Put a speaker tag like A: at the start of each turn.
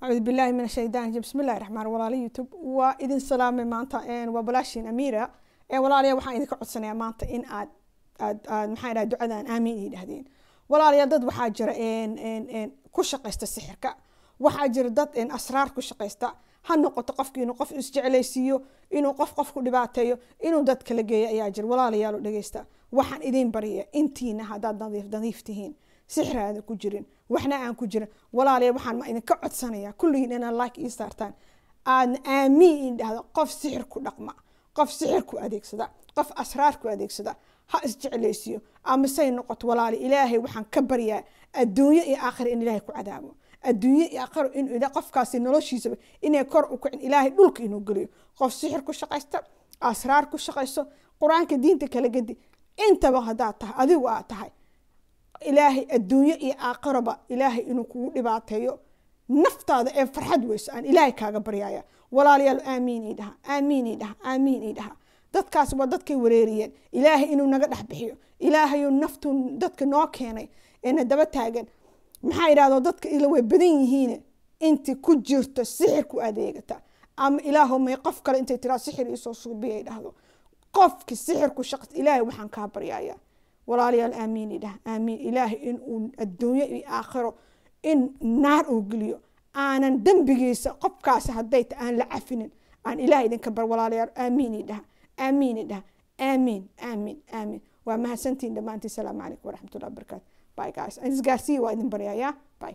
A: acuudu billaahi min ashaytaan rajiim bismillahi raxmaan walaala youtube waa idin salaamay maanta waa balaashin amiira walaalayaa waxaan idinka codsanayaa maanta in aad aad aad maxaa dhaha ducadan aamin ii dhahdeen walaalayaa dad waxaa jira ku shaqaysta sixirka waxaa jira dad asraar ku shaqaysta ha noqoto qofki inuu qof isjeclaysiiyo inuu qof qof ku dhibaateeyo inuu dad kala geeyo ayaa jira walaalayaalo dhegeysta waxaan idiin bariya intiina haddaad nadiif nadiif tihiin sixir ku jirin waxna aan ku jirin walaalayaal waxaan idinka codsanaya kulligiin inaa laak ii saartaan aadna aamiin in qof sixir ku dhaqma qof sixir ku adeegsada qof asraar ku adeegsada ha isjeclaysiyo amasey noqoto walaala ilaahay waxaan ka baryaa adduunyo iyo aakhira in ilaahay ku cadaabo adduunyo iyo aakhiro in qofkaasi noloshiisaba inay kor u kicin ilaahay dhulka inuu geliyo qof sixir ku shaqaysta asraar ku shaqayso qur-aanka diinta kala gedi intaba haddaad tahay adigu aad tahay ilaahay adduunyo iyo aakharaba ilaahay inuu kugu dhibaateeyo naftaada ee farxad weyso aan ilaahay kaaga baryaya walaalayaal aamiinay dhaha aamiinay dhaha aamiinay dhaha dadkaas waa dadkay wareeriyeen ilaahay inuu naga dhex bixiyo ilaahayuu naftuu dadka noo keenay eena daba taagan maxaa yidhahdo dadka ila way badan yihiine inti ku jirto sixirku adeegata ama ilaahow may qof kale intay tiraa sixir iisoo suubiya dhahdo qofki sixirku shaqs ilaahay waxaan kaa baryayaa walaalyaal aamiin idhah aamiin ilaahay inuu adduunye iyo aakhiro in naar uu geliyo aanan dembigiisa qofkaasi haddayta aan la cafinin aan ilaah idinka bar walaalayaal aamiin idhaha aamiin idhaha aamiin aamiin aamiin waa mahadsantihiin dhammaantiin salaamu calaykum waraxmatullahi wabarakaatu by guys isgaarsiyi waa idin baryayaa by